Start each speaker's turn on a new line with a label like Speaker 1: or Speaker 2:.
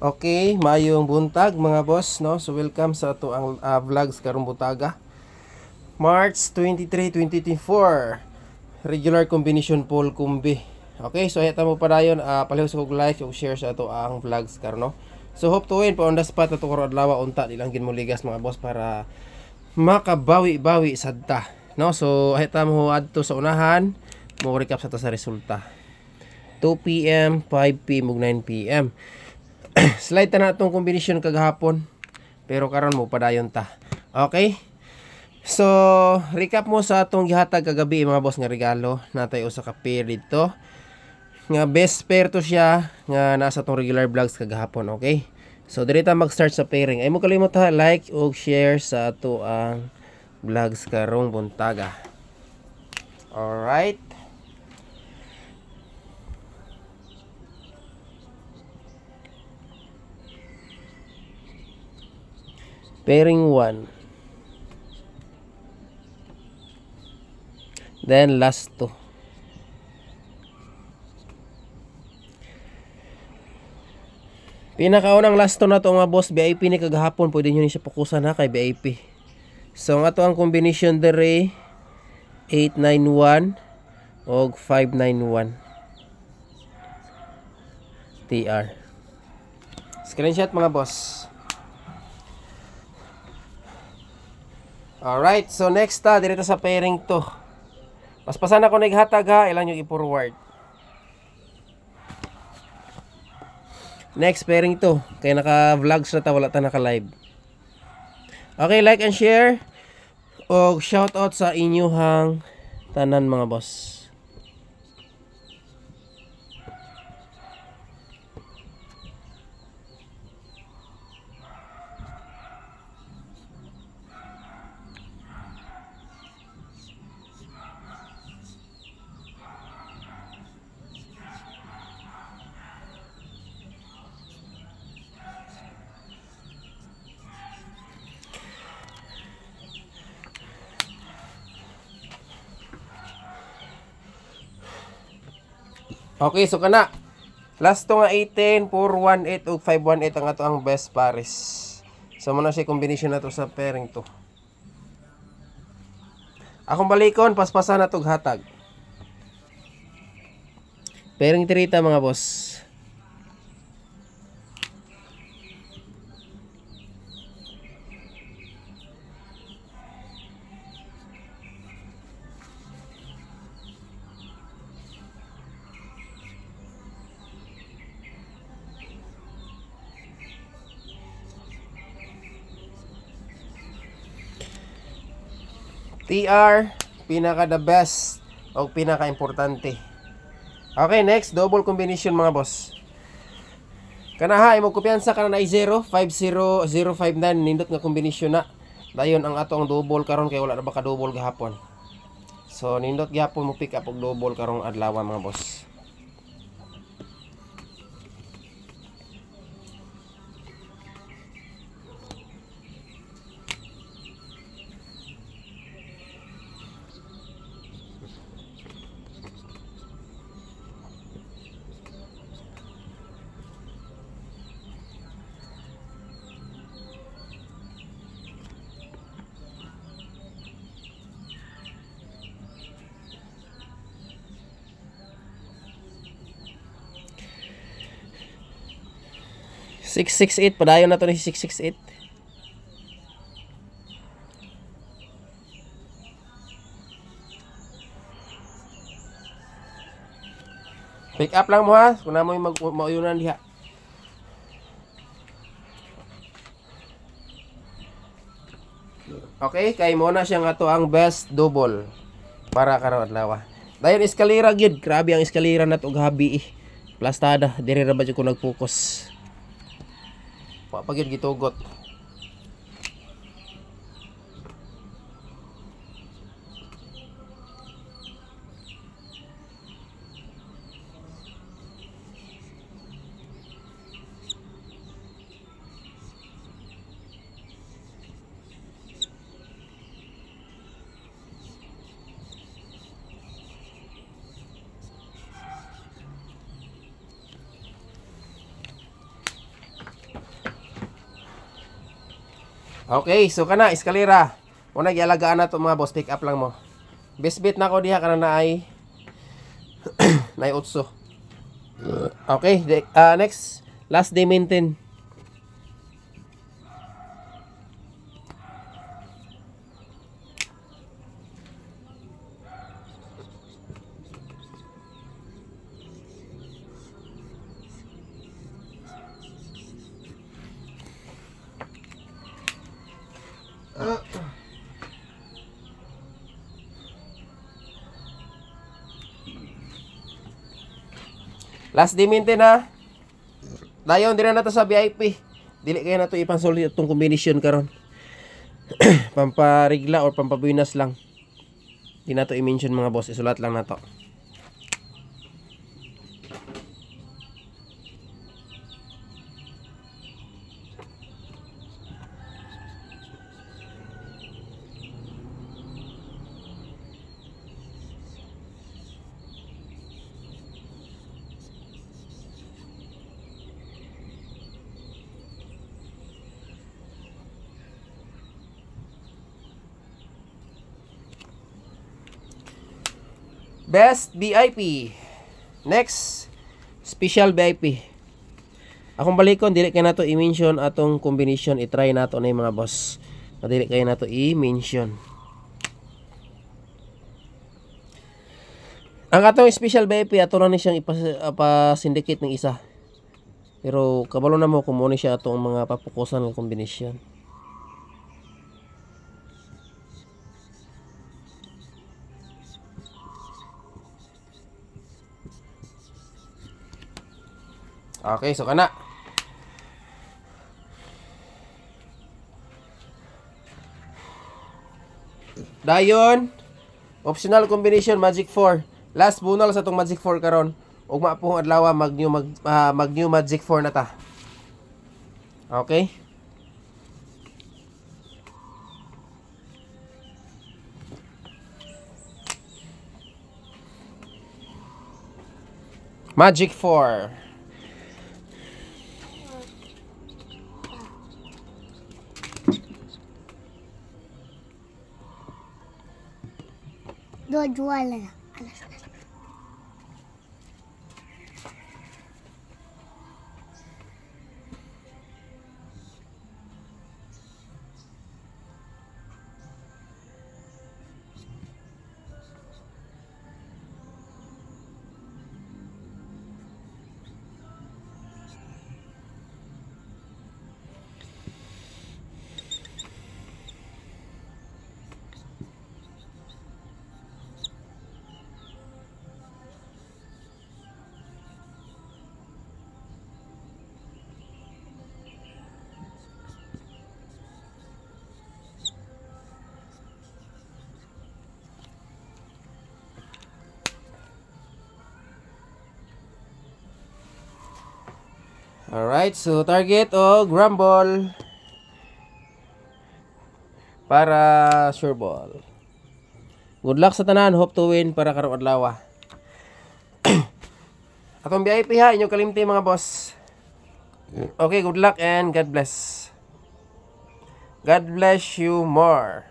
Speaker 1: Okay, mayong buntag mga boss, no? So welcome sa ato ang uh, ah, vlogs karong butaga. March 23, 2024. Regular combination pool kumbi. Okay, so ayata mo pa dayon, uh, ah, palihos kog like ug share sa ato ang vlogs kar no. So hope to win pa on the spot ato karon adlaw unta ilang ligas mga boss para makabawi-bawi sad ta. No, so ayata mo adto sa unahan, mo recap sa ta sa resulta. 2 PM, 5 PM, 9 PM. slide ta na itong kombinasyon kagahapon pero karon mo padayon ta okay so recap mo sa atong gihatag kagabi mga boss nga regalo natay usa ka pair dito nga best pair to siya nga nasa tong regular vlogs kagahapon okay so diri ta mag-start sa pairing ay mo kalimot ha like ug share sa ato ang vlogs karong buntaga alright pairing 1 then last 2 Pinakaunang last 2 na to mga boss VIP ni kagahapon pwede niyo ni siya pukusan ha kay VIP. So nga to ang combination dere 891 og 591 TR. Screenshot mga boss. Alright, so next ta, ah, dirito sa pairing to. Paspasan ako naghatag ha, ilan yung i-forward. Next pairing to. Kaya naka-vlogs na ta, wala ta naka-live. Okay, like and share. O shout out sa inyo tanan mga boss. Okay, so kana. Last to nga 18, 418 ug 518 ang ato ang best pares. So mo na siya combination nato sa pairing to. Akong balikon, paspasan na tog hatag. Pairing tirita mga boss. TR, pinaka the best o pinaka importante. Okay, next, double combination mga boss. Kanaha, imo kumpiyansa ka na na 0, 5 na, nindot nga kombinasyon na. Dayon ang ato ang double karon kay wala na ba ka double gahapon. So nindot gihapon mo pick up og double karong adlaw mga boss. 668, padayon na to ni 668. Pick up lang mo ha, kung na mo yung mauyunan diha. Okay, kay mo na siya nga ang best double para karawat lawa Dayon eskalera gid grabe ang eskalera nato gabi. Eh. Plastada, dire ra ba ko nag-focus. Wa pa gid gitugot. Okay, so kana eskalera. Una gialagaan na to mga boss, pick up lang mo. Bisbit na ko diha kana na ay na utso. Okay, uh, next last day maintain. Ah. Last day minti na. Dayon dira na to sa VIP. Dili kaya na to ipansol itong combination karon. pamparigla or pampabuinas lang. Di nato i-mention mga boss, isulat lang nato. to. Best VIP. Next, special VIP. Akong balikon, dili kayo na to i-mention atong combination. I-try na to na mga boss. Na dili kayo na to i-mention. Ang atong special VIP, ato na ni siyang ipasindicate ng isa. Pero kabalo na mo kung muna siya atong mga papukusan ng kombinasyon. Okay, so kana. Dayon, optional combination Magic 4. Last bunal sa tong Magic 4 karon. Ugma maapong adlaw mag new mag, uh, mag new Magic 4 na ta. Okay? Magic 4. 多做了。Alright, so target o ground ball para sure ball. Good luck sa tanan, hope to win para karong adlaw. Ah. Atong VIP ha, inyo kalimti mga boss. Okay, good luck and God bless. God bless you more.